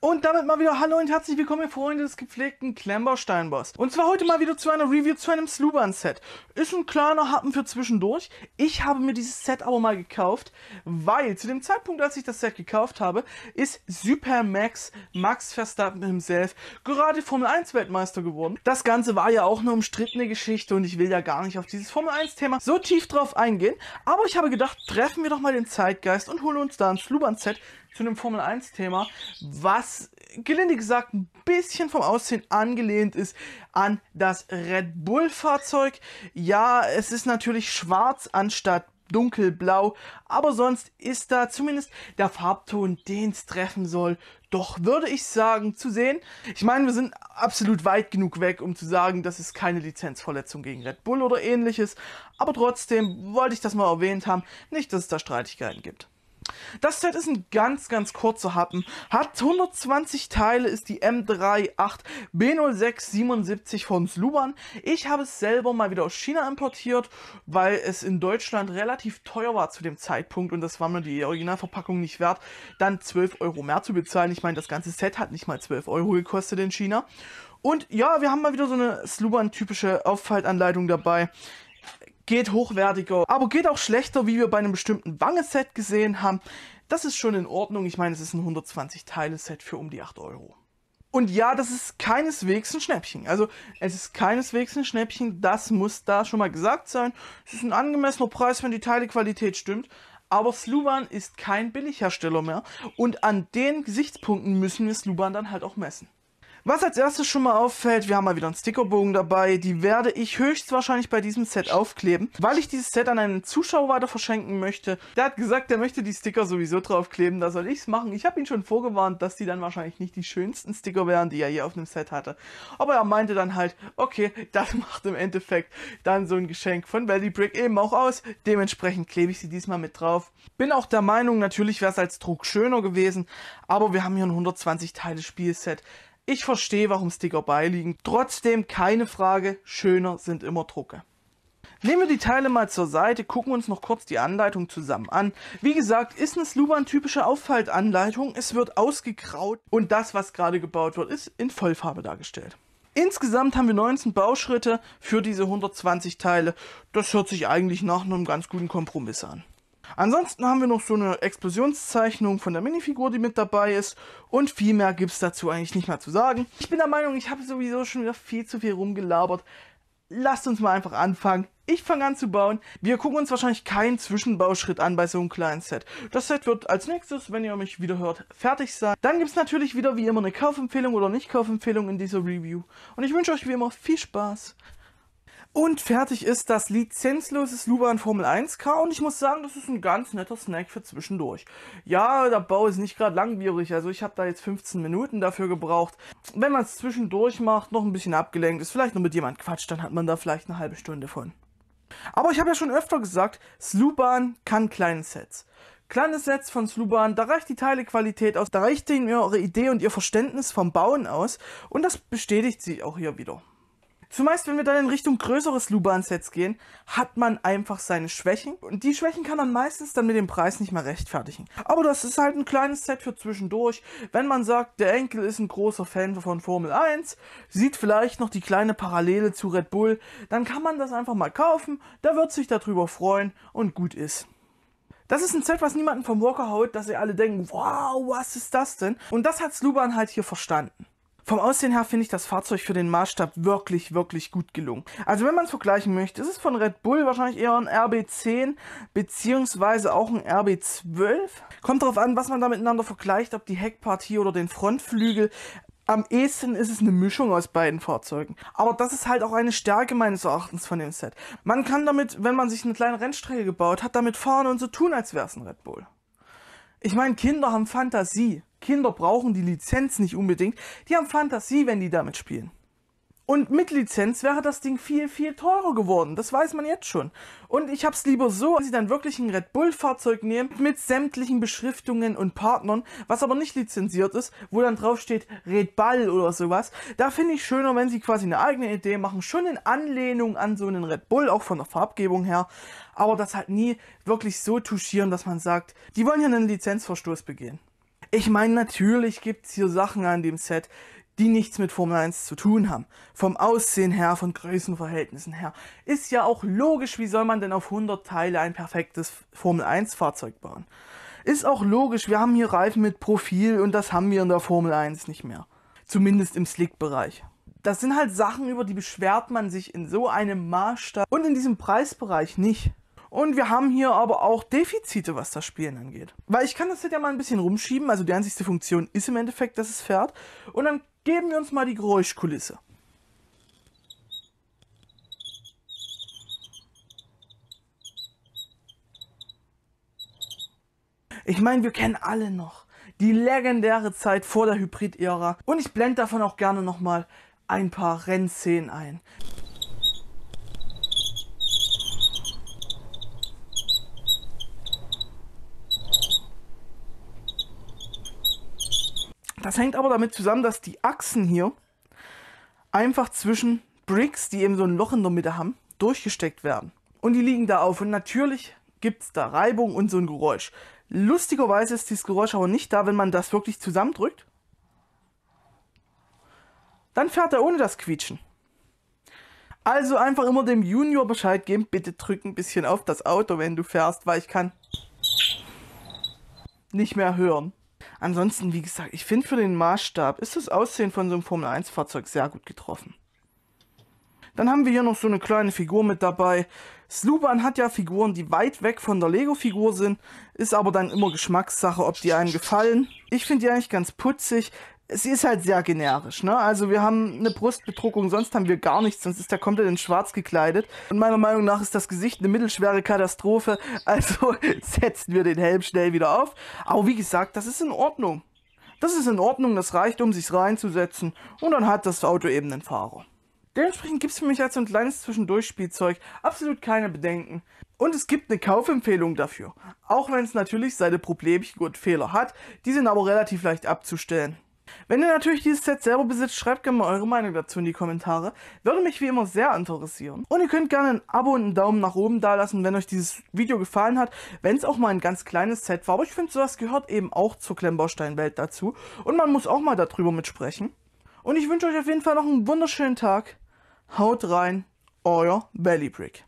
Und damit mal wieder Hallo und herzlich willkommen, ihr Freunde des gepflegten klemmbau Und zwar heute mal wieder zu einer Review zu einem Sluban-Set. Ist ein kleiner Happen für zwischendurch. Ich habe mir dieses Set aber mal gekauft, weil zu dem Zeitpunkt, als ich das Set gekauft habe, ist Super Max, Max Verstappen himself gerade Formel 1 Weltmeister geworden. Das Ganze war ja auch eine umstrittene Geschichte und ich will ja gar nicht auf dieses Formel 1 Thema so tief drauf eingehen. Aber ich habe gedacht, treffen wir doch mal den Zeitgeist und holen uns da ein Sluban-Set, zu einem Formel-1-Thema, was gelinde gesagt ein bisschen vom Aussehen angelehnt ist an das Red Bull-Fahrzeug. Ja, es ist natürlich schwarz anstatt dunkelblau, aber sonst ist da zumindest der Farbton, den es treffen soll, doch würde ich sagen, zu sehen. Ich meine, wir sind absolut weit genug weg, um zu sagen, das ist keine Lizenzverletzung gegen Red Bull oder ähnliches, aber trotzdem wollte ich das mal erwähnt haben, nicht, dass es da Streitigkeiten gibt. Das Set ist ein ganz, ganz kurzer Happen. Hat 120 Teile, ist die M38 B0677 von Sluban. Ich habe es selber mal wieder aus China importiert, weil es in Deutschland relativ teuer war zu dem Zeitpunkt und das war mir die Originalverpackung nicht wert, dann 12 Euro mehr zu bezahlen. Ich meine, das ganze Set hat nicht mal 12 Euro gekostet in China. Und ja, wir haben mal wieder so eine Sluban-typische Auffaltanleitung dabei geht hochwertiger, aber geht auch schlechter, wie wir bei einem bestimmten Wange-Set gesehen haben. Das ist schon in Ordnung. Ich meine, es ist ein 120-Teile-Set für um die 8 Euro. Und ja, das ist keineswegs ein Schnäppchen. Also, es ist keineswegs ein Schnäppchen. Das muss da schon mal gesagt sein. Es ist ein angemessener Preis, wenn die Teilequalität stimmt. Aber Sluban ist kein Billighersteller mehr. Und an den Gesichtspunkten müssen wir Sluban dann halt auch messen. Was als erstes schon mal auffällt, wir haben mal wieder einen Stickerbogen dabei. Die werde ich höchstwahrscheinlich bei diesem Set aufkleben, weil ich dieses Set an einen Zuschauer weiter verschenken möchte. Der hat gesagt, der möchte die Sticker sowieso draufkleben, da soll ich es machen. Ich habe ihn schon vorgewarnt, dass die dann wahrscheinlich nicht die schönsten Sticker wären, die er hier auf dem Set hatte. Aber er meinte dann halt, okay, das macht im Endeffekt dann so ein Geschenk von Valley Brick eben auch aus. Dementsprechend klebe ich sie diesmal mit drauf. Bin auch der Meinung, natürlich wäre es als Druck schöner gewesen, aber wir haben hier ein 120 Teile Spielset. Ich verstehe, warum Sticker beiliegen. Trotzdem keine Frage, schöner sind immer Drucke. Nehmen wir die Teile mal zur Seite, gucken uns noch kurz die Anleitung zusammen an. Wie gesagt, ist eine Sluban typische Auffaltanleitung. Es wird ausgekraut und das, was gerade gebaut wird, ist in Vollfarbe dargestellt. Insgesamt haben wir 19 Bauschritte für diese 120 Teile. Das hört sich eigentlich nach einem ganz guten Kompromiss an. Ansonsten haben wir noch so eine Explosionszeichnung von der Minifigur, die mit dabei ist. Und viel mehr gibt es dazu eigentlich nicht mehr zu sagen. Ich bin der Meinung, ich habe sowieso schon wieder viel zu viel rumgelabert. Lasst uns mal einfach anfangen. Ich fange an zu bauen. Wir gucken uns wahrscheinlich keinen Zwischenbauschritt an bei so einem kleinen Set. Das Set wird als nächstes, wenn ihr mich wieder hört, fertig sein. Dann gibt es natürlich wieder wie immer eine Kaufempfehlung oder Nicht-Kaufempfehlung in dieser Review. Und ich wünsche euch wie immer viel Spaß. Und fertig ist das lizenzlose Luban Formel 1K und ich muss sagen, das ist ein ganz netter Snack für zwischendurch. Ja, der Bau ist nicht gerade langwierig, also ich habe da jetzt 15 Minuten dafür gebraucht. Wenn man es zwischendurch macht, noch ein bisschen abgelenkt ist, vielleicht noch mit jemand quatscht, dann hat man da vielleicht eine halbe Stunde von. Aber ich habe ja schon öfter gesagt, Sluban kann kleine Sets. Kleine Sets von Sluban, da reicht die Teilequalität aus, da reicht ihnen eure Idee und ihr Verständnis vom Bauen aus und das bestätigt sie auch hier wieder. Zumeist, wenn wir dann in Richtung größeres Luban-Sets gehen, hat man einfach seine Schwächen. Und die Schwächen kann man meistens dann mit dem Preis nicht mehr rechtfertigen. Aber das ist halt ein kleines Set für zwischendurch. Wenn man sagt, der Enkel ist ein großer Fan von Formel 1, sieht vielleicht noch die kleine Parallele zu Red Bull, dann kann man das einfach mal kaufen. Da wird sich darüber freuen und gut ist. Das ist ein Set, was niemanden vom Walker haut, dass sie alle denken, wow, was ist das denn? Und das hat Sluban halt hier verstanden. Vom Aussehen her finde ich das Fahrzeug für den Maßstab wirklich, wirklich gut gelungen. Also wenn man es vergleichen möchte, ist es von Red Bull wahrscheinlich eher ein RB10 beziehungsweise auch ein RB12. Kommt darauf an, was man da miteinander vergleicht, ob die Heckpartie oder den Frontflügel. Am ehesten ist es eine Mischung aus beiden Fahrzeugen. Aber das ist halt auch eine Stärke meines Erachtens von dem Set. Man kann damit, wenn man sich eine kleine Rennstrecke gebaut hat, damit fahren und so tun, als wäre es ein Red Bull. Ich meine, Kinder haben Fantasie. Kinder brauchen die Lizenz nicht unbedingt. Die haben Fantasie, wenn die damit spielen. Und mit Lizenz wäre das Ding viel, viel teurer geworden. Das weiß man jetzt schon. Und ich habe es lieber so, dass sie dann wirklich ein Red Bull-Fahrzeug nehmen mit sämtlichen Beschriftungen und Partnern, was aber nicht lizenziert ist, wo dann draufsteht Red Ball oder sowas. Da finde ich schöner, wenn sie quasi eine eigene Idee machen, schon in Anlehnung an so einen Red Bull, auch von der Farbgebung her. Aber das halt nie wirklich so touchieren, dass man sagt, die wollen hier einen Lizenzverstoß begehen. Ich meine, natürlich gibt es hier Sachen an dem Set, die nichts mit Formel 1 zu tun haben. Vom Aussehen her, von Größenverhältnissen her. Ist ja auch logisch, wie soll man denn auf 100 Teile ein perfektes Formel 1 Fahrzeug bauen? Ist auch logisch, wir haben hier Reifen mit Profil und das haben wir in der Formel 1 nicht mehr. Zumindest im Slick-Bereich. Das sind halt Sachen, über die beschwert man sich in so einem Maßstab und in diesem Preisbereich nicht. Und wir haben hier aber auch Defizite, was das Spielen angeht. Weil ich kann das jetzt ja mal ein bisschen rumschieben. Also die einzigste Funktion ist im Endeffekt, dass es fährt. Und dann geben wir uns mal die Geräuschkulisse. Ich meine, wir kennen alle noch die legendäre Zeit vor der Hybrid-Ära. Und ich blende davon auch gerne nochmal ein paar Rennszenen ein. Das hängt aber damit zusammen, dass die Achsen hier einfach zwischen Bricks, die eben so ein Loch in der Mitte haben, durchgesteckt werden. Und die liegen da auf. Und natürlich gibt es da Reibung und so ein Geräusch. Lustigerweise ist dieses Geräusch aber nicht da, wenn man das wirklich zusammendrückt. Dann fährt er ohne das Quietschen. Also einfach immer dem Junior Bescheid geben, bitte drück ein bisschen auf das Auto, wenn du fährst, weil ich kann nicht mehr hören ansonsten, wie gesagt, ich finde für den Maßstab ist das Aussehen von so einem Formel-1-Fahrzeug sehr gut getroffen. Dann haben wir hier noch so eine kleine Figur mit dabei. Sluban hat ja Figuren, die weit weg von der Lego-Figur sind, ist aber dann immer Geschmackssache, ob die einem gefallen. Ich finde die eigentlich ganz putzig es ist halt sehr generisch, ne? Also wir haben eine Brustbedruckung, sonst haben wir gar nichts, sonst ist der komplett in schwarz gekleidet. Und meiner Meinung nach ist das Gesicht eine mittelschwere Katastrophe, also setzen wir den Helm schnell wieder auf. Aber wie gesagt, das ist in Ordnung. Das ist in Ordnung, das reicht, um sich reinzusetzen. Und dann hat das Auto eben einen Fahrer. Dementsprechend gibt es für mich als halt so ein kleines Zwischendurchspielzeug absolut keine Bedenken. Und es gibt eine Kaufempfehlung dafür. Auch wenn es natürlich seine Problemchen und Fehler hat, die sind aber relativ leicht abzustellen. Wenn ihr natürlich dieses Set selber besitzt, schreibt gerne mal eure Meinung dazu in die Kommentare. Würde mich wie immer sehr interessieren. Und ihr könnt gerne ein Abo und einen Daumen nach oben dalassen, wenn euch dieses Video gefallen hat. Wenn es auch mal ein ganz kleines Set war. Aber ich finde, sowas gehört eben auch zur Klemmbausteinwelt dazu. Und man muss auch mal darüber mitsprechen. Und ich wünsche euch auf jeden Fall noch einen wunderschönen Tag. Haut rein, euer Bellybrick.